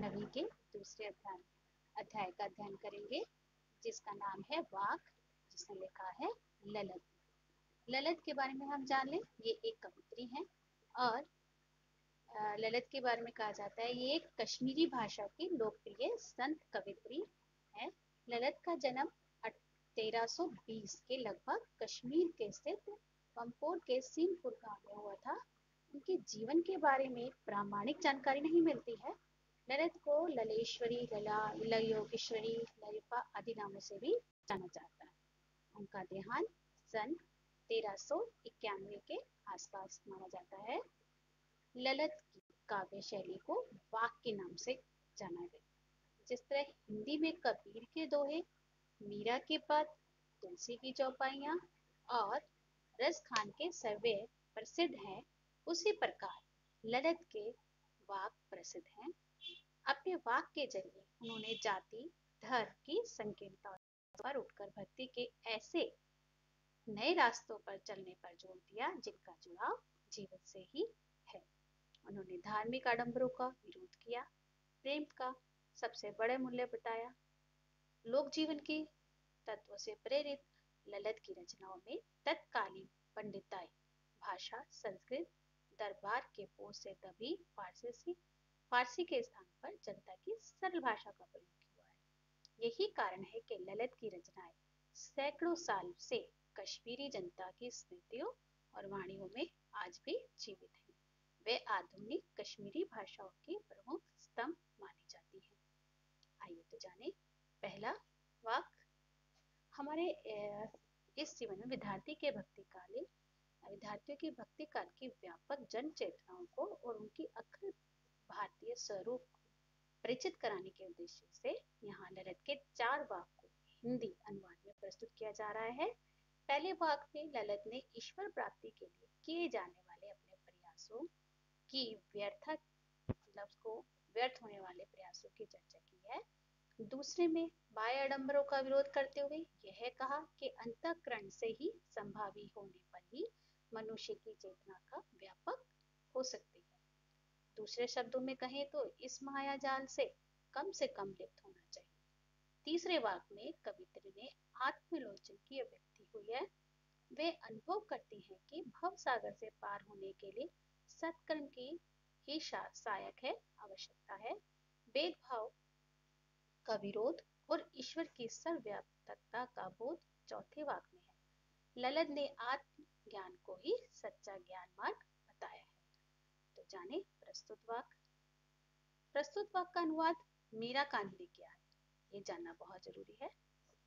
नवी के दूसरे अध्याय अध्याय का अध्ययन करेंगे जिसका नाम है वाक जिसने लिखा है ललित ललित के बारे में हम जान लें ये एक कवित्री हैं और ललित के बारे में कहा जाता है ये एक कश्मीरी भाषा की लोकप्रिय संत कवित्री है ललित का जन्म 1320 के लगभग कश्मीर के स्थित पम्पोर के सिंहपुर गांव में हुआ था उनके जीवन के बारे में प्रामाणिक जानकारी नहीं मिलती है ललित को ललेश्वरी लला लयोगेश्वरी ललिपा आदि नामों से भी जाना जाता है उनका देहांत सन तेरह सौ इक्यानवे के आसपास माना जाता है ललित की काव्य शैली को वाक के नाम से जाना गया जिस तरह हिंदी में कबीर के दोहे मीरा के पद तुलसी की चौपाइया और रस खान के सर्वे प्रसिद्ध हैं उसी प्रकार ललित के वाक प्रसिद्ध हैं अपने वाक के जरिए उन्होंने जाति धर्म की संकीर्णता पर उठकर भक्ति के ऐसे नए रास्तों पर चलने पर जोर दिया जिनका जुड़ाव जीवन से ही है उन्होंने धार्मिक आडंबरों का विरोध किया प्रेम का सबसे बड़े मूल्य बताया लोक जीवन के तत्व से प्रेरित ललित की रचनाओं में तत्कालीन पंडिताई भाषा संस्कृत दरबार के बोझ से तभी फारसी से फारसी के स्थान पर जनता की सरल भाषा का प्रयोग हुआ है यही कारण है कि ललित की रचनाएं सैकड़ों साल से कश्मीरी जनता की स्मृतियों और वाणियों में आज भी जीवित हैं वे आधुनिक कश्मीरी भाषाओं के प्रमुख स्तंभ मानी जाती हैं आइए तो जाने पहला वाक हमारे इस जीवन में विद्यार्थी के भक्ति काले विद्यार्थियों की भक्ति कर की व्यापक जन चेतनाओं को और उनकी अखिल भारतीय स्वरूप परिचित कराने के उद्देश्य से यहाँ ललित के चार भाग को हिंदी अनुवाद में प्रस्तुत किया जा रहा है पहले भाग में ललित ने ईश्वर प्राप्ति के लिए किए जाने वाले अपने प्रयासों की व्यर्थक मतलब को व्यर्थ होने वाले प्रयासों की चर्चा की है दूसरे में बाह्य आडम्बरों का विरोध करते हुए यह कहा कि अंतकरण से ही संभावी होने पर ही मनुष्य की चेतना का व्यापक हो सकती है दूसरे शब्दों में कहें तो इस माया जाल से कम से कम लिप्त होना चाहिए तीसरे वाक में कवित्री ने आत्मलोचन की अभिव्यक्ति हुई है वे अनुभव करती हैं कि भव सागर से पार होने के लिए सत्कर्म की ही सहायक है आवश्यकता है भेदभाव का विरोध और ईश्वर की सर्वव्यापकता का बोध चौथे वाक में है ललन ने आत्म ज्ञान को ही सच्चा ज्ञान मार्ग बताया है तो जाने प्रस्तुत वाक प्रस्तुत वाक का अनुवाद मीरा कांत ने किया है ये जानना बहुत जरूरी है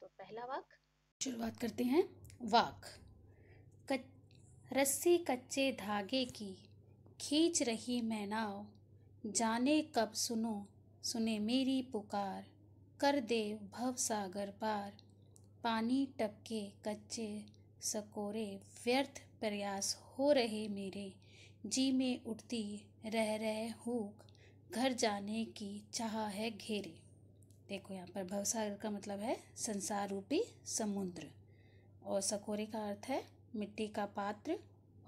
तो पहला वाक शुरुआत करते हैं वाक कच, रस्सी कच्चे धागे की खींच रही मैं नाव जाने कब सुनो सुने मेरी पुकार कर दे भव सागर पार पानी टपके कच्चे सकोरे व्यर्थ प्रयास हो रहे मेरे जी में उठती रह रहे हुक घर जाने की चाह है घेरे देखो यहाँ पर भवसागर का मतलब है संसार रूपी समुद्र और सकोरे का अर्थ है मिट्टी का पात्र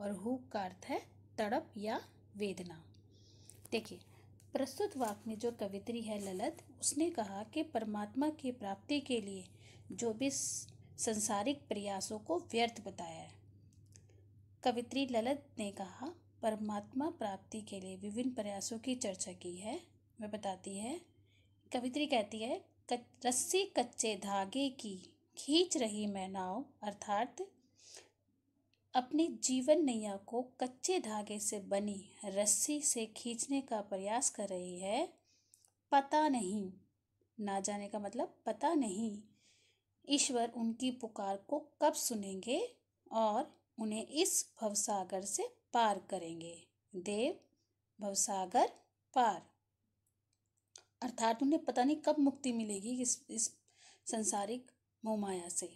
और हुक का अर्थ है तड़प या वेदना देखिए प्रस्तुत वाक्य में जो कवित्री है ललित उसने कहा कि परमात्मा की प्राप्ति के लिए जो भी संसारिक प्रयासों को व्यर्थ बताया है कवित्री ललित ने कहा परमात्मा प्राप्ति के लिए विभिन्न प्रयासों की चर्चा की है वह बताती है कवित्री कहती है रस्सी कच्चे धागे की खींच रही मैं नाव अर्थात अपनी जीवन नैया को कच्चे धागे से बनी रस्सी से खींचने का प्रयास कर रही है पता नहीं ना जाने का मतलब पता नहीं ईश्वर उनकी पुकार को कब सुनेंगे और उन्हें इस भवसागर से पार करेंगे देव भवसागर पार अर्थात उन्हें पता नहीं कब मुक्ति मिलेगी इस इस संसारिक मोमाया से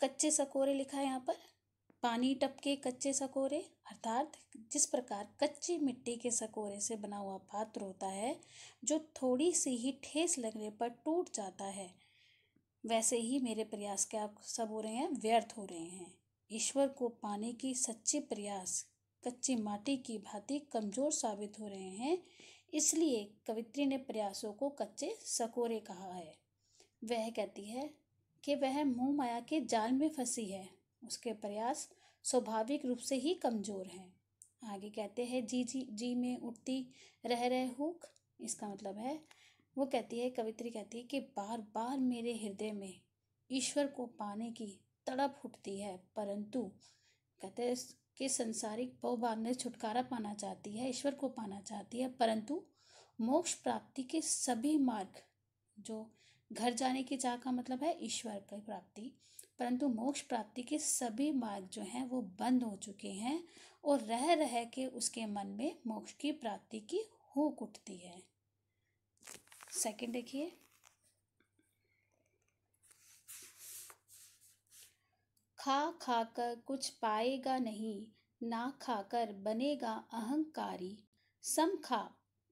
कच्चे सकोरे लिखा है यहाँ पर पानी टपके कच्चे सकोरे अर्थात जिस प्रकार कच्ची मिट्टी के सकोरे से बना हुआ पात्र होता है जो थोड़ी सी ही ठेस लगने पर टूट जाता है वैसे ही मेरे प्रयास क्या सब हो रहे हैं व्यर्थ हो रहे हैं ईश्वर को पाने की सच्चे प्रयास कच्ची माटी की भांति कमजोर साबित हो रहे हैं इसलिए कवित्री ने प्रयासों को कच्चे सकोरे कहा है वह कहती है कि वह मोह माया के जाल में फंसी है उसके प्रयास स्वाभाविक रूप से ही कमजोर हैं आगे कहते हैं जी जी जी में उठती रह रहे हुक इसका मतलब है वो कहती है कवित्री कहती है कि बार बार मेरे हृदय में ईश्वर को पाने की तड़प उठती है परंतु कहते हैं कि संसारिक बहुभाग ने छुटकारा पाना चाहती है ईश्वर को पाना चाहती है परंतु मोक्ष प्राप्ति के सभी मार्ग जो घर जाने की चाह का मतलब है ईश्वर की प्राप्ति परंतु मोक्ष प्राप्ति के सभी मार्ग जो हैं वो बंद हो चुके हैं और रह रह के उसके मन में मोक्ष की प्राप्ति की हूक उठती है सेकंड देखिए खा खाकर कुछ पाएगा नहीं ना खाकर बनेगा अहंकारी सम खा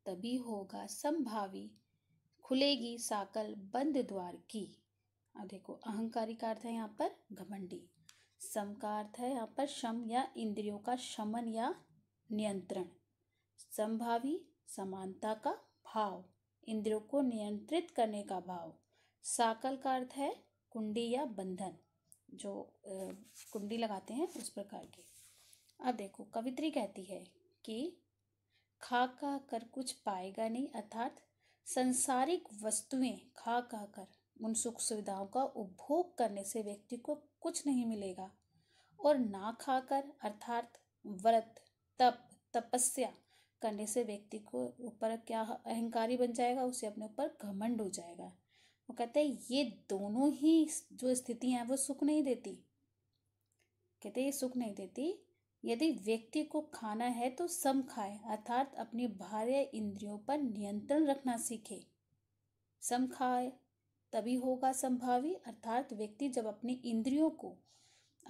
तभी होगा संभावी खुलेगी साकल बंद द्वार की अब देखो अहंकारी का अर्थ है यहाँ पर घमंडी सम का अर्थ है यहाँ पर शम या इंद्रियों का शमन या नियंत्रण संभावी समानता का भाव इंद्रियों को नियंत्रित करने का भाव साकल का अर्थ है कुंडी या बंधन जो कुंडी लगाते हैं उस प्रकार की अब देखो कवित्री कहती है कि खा खा कर कुछ पाएगा नहीं अर्थात संसारिक वस्तुएं खा खा कर उन सुख सुविधाओं का उपभोग करने से व्यक्ति को कुछ नहीं मिलेगा और ना खाकर अर्थात व्रत तप तपस्या करने से व्यक्ति को ऊपर क्या अहंकारी बन जाएगा उसे अपने ऊपर घमंड हो जाएगा वो कहते हैं ये दोनों ही जो स्थिति है वो सुख नहीं देती कहते ये सुख नहीं देती यदि व्यक्ति को खाना है तो सम खाए अर्थात अपनी बाह्य इंद्रियों पर नियंत्रण रखना सीखे सम खाए तभी होगा संभावी अर्थात व्यक्ति जब अपने इंद्रियों को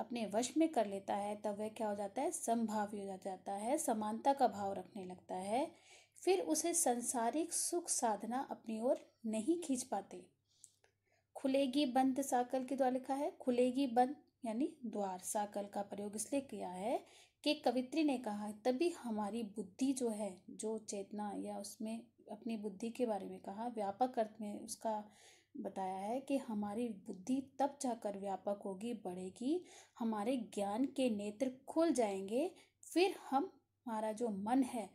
अपने वश में कर लेता है तब वह क्या हो जाता है संभावी हो जाता है समानता का भाव रखने लगता है फिर उसे संसारिक सुख साधना अपनी ओर नहीं खींच पाते खुलेगी बंद साकल के द्वारा लिखा है खुलेगी बंद यानी द्वार साकल का प्रयोग इसलिए किया है कि कवित्री ने कहा तभी हमारी बुद्धि जो है जो चेतना या उसमें अपनी बुद्धि के बारे में कहा व्यापक अर्थ में उसका बताया है कि हमारी बुद्धि तब जाकर व्यापक होगी बढ़ेगी हमारे ज्ञान के नेत्र खुल जाएंगे फिर हम हमारा जो मन है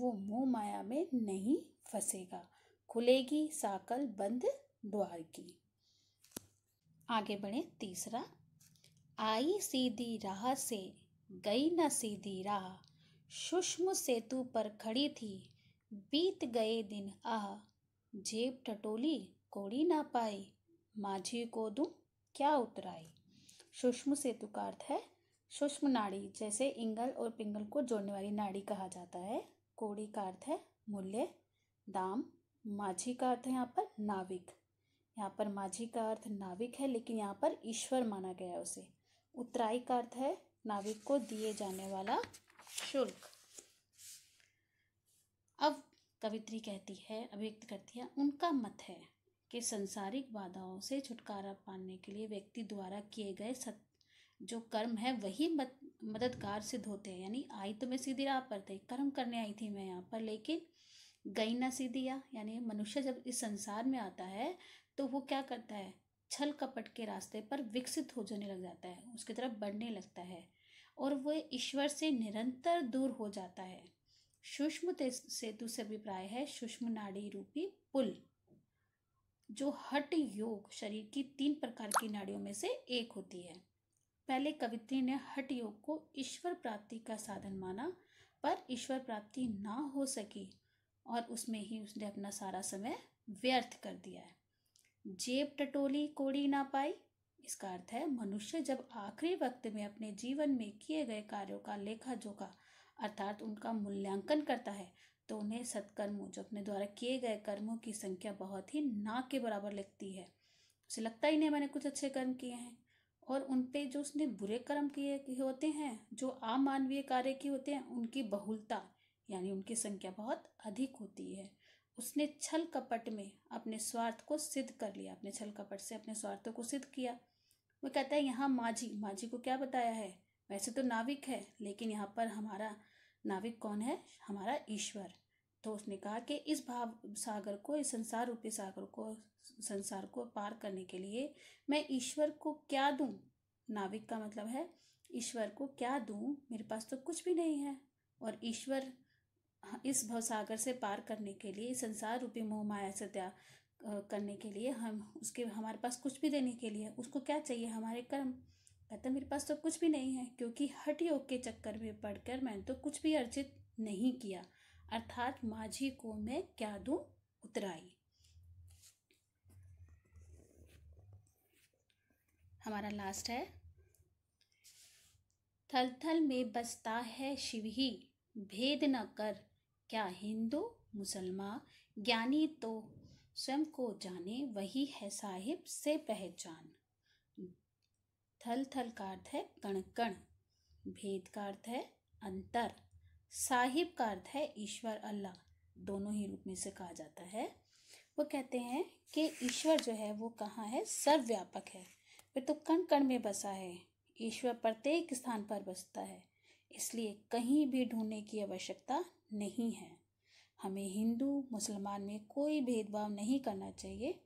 वो मोह माया में नहीं फंसेगा खुलेगी साकल बंद द्वार की आगे बढ़े तीसरा आई सीधी राह से गई न सीधी राह सूक्ष्म सेतु पर खड़ी थी बीत गए दिन आह जेब टटोली कोड़ी ना पाई माझी को दू क्या उतराई सूक्ष्म सेतु का अर्थ है सूक्ष्म नाड़ी जैसे इंगल और पिंगल को जोड़ने वाली नाड़ी कहा जाता है कोड़ी का अर्थ है मूल्य दाम माझी का अर्थ है यहाँ पर नाविक यहाँ पर माझी का अर्थ नाविक है लेकिन यहाँ पर ईश्वर माना गया है उसे उतराई का अर्थ है नाविक को दिए जाने वाला शुल्क अब कवित्री कहती है अभिव्यक्त करती है उनका मत है के संसारिक बाधाओं से छुटकारा पाने के लिए व्यक्ति द्वारा किए गए सत जो कर्म है वही मत, मददगार सिद्ध होते हैं यानी आई तो मैं सीधी राह पर थे कर्म करने आई थी मैं यहाँ पर लेकिन गई ना सीधी या यानी मनुष्य जब इस संसार में आता है तो वो क्या करता है छल कपट के रास्ते पर विकसित हो जाने लग जाता है उसकी तरफ बढ़ने लगता है और वह ईश्वर से निरंतर दूर हो जाता है सूक्ष्म सेतु से अभिप्राय है सूक्ष्म नाड़ी रूपी पुल जो हट योग शरीर की तीन प्रकार की नाड़ियों में से एक होती है पहले कवित्री ने हट योग को ईश्वर प्राप्ति का साधन माना पर ईश्वर प्राप्ति ना हो सकी और उसमें ही उसने अपना सारा समय व्यर्थ कर दिया है जेब टटोली कोड़ी ना पाई इसका अर्थ है मनुष्य जब आखिरी वक्त में अपने जीवन में किए गए कार्यों का लेखा जोखा अर्थात उनका मूल्यांकन करता है तो उन्हें सत्कर्मों जो अपने द्वारा किए गए कर्मों की संख्या बहुत ही ना के बराबर लगती है उसे लगता ही नहीं मैंने कुछ अच्छे कर्म किए हैं और उन पे जो उसने बुरे कर्म किए होते हैं जो आम मानवीय कार्य के होते हैं उनकी बहुलता यानी उनकी संख्या बहुत अधिक होती है उसने छल कपट में अपने स्वार्थ को सिद्ध कर लिया अपने छल कपट से अपने स्वार्थों को सिद्ध किया वो कहता है यहाँ माझी माझी को क्या बताया है वैसे तो नाविक है लेकिन यहाँ पर हमारा नाविक कौन है हमारा ईश्वर तो उसने कहा कि इस भाव सागर को इस संसार रूपी सागर को संसार को पार करने के लिए मैं ईश्वर को क्या दूँ नाविक का मतलब है ईश्वर को क्या दूँ मेरे पास तो कुछ भी नहीं है और ईश्वर हाँ, इस भवसागर से पार करने के लिए संसार रूपी मोह माया से त्याग करने के लिए हम उसके हमारे पास कुछ भी देने के लिए उसको क्या चाहिए हमारे कर्म कहता मेरे पास तो कुछ भी नहीं है क्योंकि हट योग के चक्कर में पड़कर मैंने तो कुछ भी अर्जित नहीं किया अर्थात माझी को मैं क्या दू उतराई हमारा लास्ट है थल थल में बसता है शिव ही भेद न कर क्या हिंदू मुसलमान ज्ञानी तो स्वयं को जाने वही है साहिब से पहचान थल थल का अर्थ है कण कण भेद का अर्थ है अंतर साहिब का अर्थ है ईश्वर अल्लाह दोनों ही रूप में से कहा जाता है वो कहते हैं कि ईश्वर जो है वो कहाँ है सर्वव्यापक है फिर तो कण कण में बसा है ईश्वर प्रत्येक स्थान पर बसता है इसलिए कहीं भी ढूंढने की आवश्यकता नहीं है हमें हिंदू मुसलमान में कोई भेदभाव नहीं करना चाहिए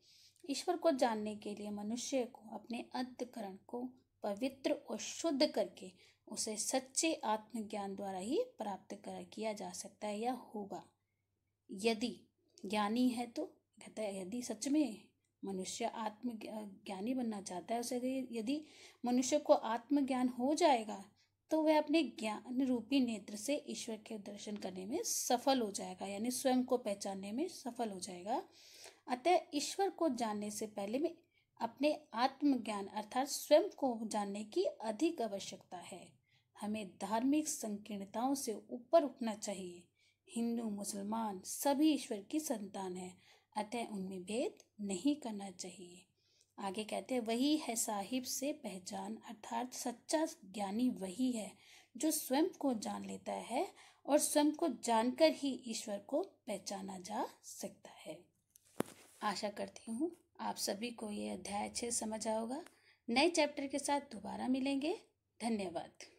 ईश्वर को जानने के लिए मनुष्य को अपने अंतकरण को पवित्र और शुद्ध करके उसे सच्चे आत्मज्ञान द्वारा ही प्राप्त कर किया जा सकता है या होगा यदि ज्ञानी है तो कहता है यदि सच में मनुष्य आत्म ज्ञानी बनना चाहता है उसे यदि मनुष्य को आत्मज्ञान हो जाएगा तो वह अपने ज्ञान रूपी नेत्र से ईश्वर के दर्शन करने में सफल हो जाएगा यानी स्वयं को पहचानने में सफल हो जाएगा अतः ईश्वर को जानने से पहले में अपने आत्मज्ञान अर्थात स्वयं को जानने की अधिक आवश्यकता है हमें धार्मिक संकीर्णताओं से ऊपर उठना चाहिए हिंदू मुसलमान सभी ईश्वर की संतान है अतः उनमें भेद नहीं करना चाहिए आगे कहते हैं वही है साहिब से पहचान अर्थात सच्चा ज्ञानी वही है जो स्वयं को जान लेता है और स्वयं को जानकर ही ईश्वर को पहचाना जा सकता है आशा करती हूँ आप सभी को ये अध्याय अच्छे समझ आओगा नए चैप्टर के साथ दोबारा मिलेंगे धन्यवाद